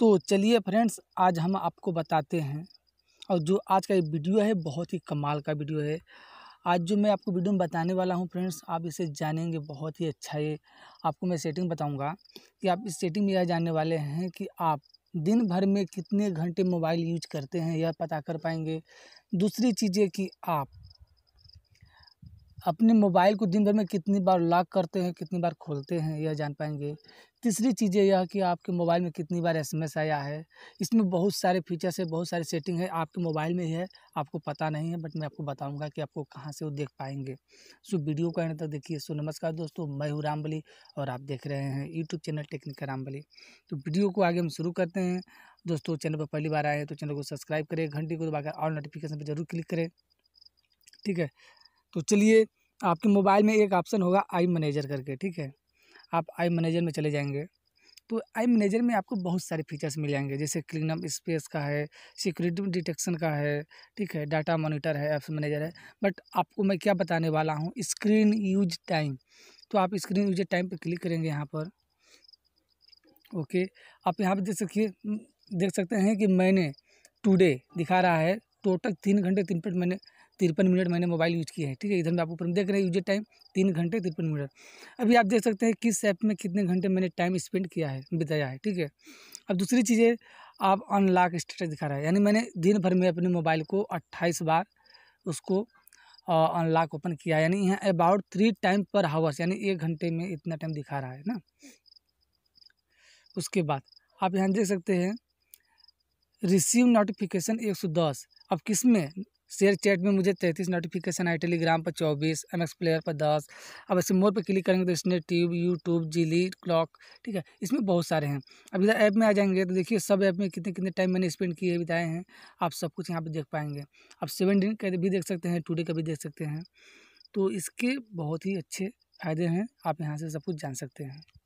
तो चलिए फ्रेंड्स आज हम आपको बताते हैं और जो आज का ये वीडियो है बहुत ही कमाल का वीडियो है आज जो मैं आपको वीडियो में बताने वाला हूँ फ्रेंड्स आप इसे जानेंगे बहुत ही अच्छा ये आपको मैं सेटिंग बताऊँगा कि आप इस सेटिंग में यह जानने वाले हैं कि आप दिन भर में कितने घंटे मोबाइल यूज करते हैं यह पता कर पाएंगे दूसरी चीज़ कि आप अपने मोबाइल को दिन भर में कितनी बार लॉक करते हैं कितनी बार खोलते हैं यह जान पाएंगे तीसरी चीज़ें यह कि आपके मोबाइल में कितनी बार एस एम एस आया है इसमें बहुत सारे फीचर्स है बहुत सारे सेटिंग है आपके मोबाइल में ही है आपको पता नहीं है बट मैं आपको बताऊंगा कि आपको कहाँ से वो देख पाएंगे सो वीडियो का तक देखिए सो नमस्कार दोस्तों मैं हूँ रामबली और आप देख रहे हैं यूट्यूब चैनल टेक्निका रामबली तो वीडियो को आगे हम शुरू करते हैं दोस्तों चैनल पर पहली बार आए हैं तो चैनल को सब्सक्राइब करें घंटी को दबाकर और नोटिफिकेशन पर जरूर क्लिक करें ठीक है तो चलिए आपके मोबाइल में एक ऑप्शन होगा आई मैनेजर करके ठीक है आप आई मैनेजर में चले जाएंगे तो आई मैनेजर में आपको बहुत सारे फीचर्स मिल जाएंगे जैसे क्लीनअप स्पेस का है सिक्योरिटी डिटेक्शन का है ठीक है डाटा मॉनिटर है ऐप्स मैनेजर है बट आपको मैं क्या बताने वाला हूँ स्क्रीन यूज टाइम तो आप स्क्रीन यूज टाइम पर क्लिक करेंगे यहाँ पर ओके आप यहाँ पर देख सकिए देख सकते हैं कि मैंने टुडे दिखा रहा है टोटल तीन घंटे तीन मिनट मैंने तिरपन मिनट मैंने मोबाइल यूज किया है ठीक है इधर में आप ऊपर देख रहे हैं यूजर टाइम तीन घंटे तिरपन मिनट अभी आप देख सकते हैं किस ऐप में कितने घंटे मैंने टाइम स्पेंड किया है बिताया है ठीक है अब दूसरी चीज़ें आप अनलॉक स्टेटस दिखा रहा है यानी मैंने दिन भर में अपने मोबाइल को अट्ठाईस बार उसको अनलॉक ओपन किया यानी यहाँ अबाउट थ्री टाइम पर हावर्स यानी एक घंटे में इतना टाइम दिखा रहा है ना उसके बाद आप यहाँ देख सकते हैं रिसीव नोटिफिकेशन दस अब किस में शेयर चैट में मुझे तैंतीस नोटिफिकेशन आई टेलीग्राम पर चौबीस एम एक्स प्लेयर पर दस अब ऐसे मोर पर क्लिक करेंगे तो इसने ट्यूब यूट्यूब जिली क्लॉक ठीक है इसमें बहुत सारे हैं अब इधर ऐप में आ जाएंगे तो देखिए सब ऐप में कितने कितने टाइम मैंने स्पेंड किए बिताए हैं आप सब कुछ यहाँ पर देख पाएंगे आप सेवन डिन का भी देख सकते हैं टूडे का भी देख सकते हैं तो इसके बहुत ही अच्छे फ़ायदे हैं आप यहाँ से सब कुछ जान सकते हैं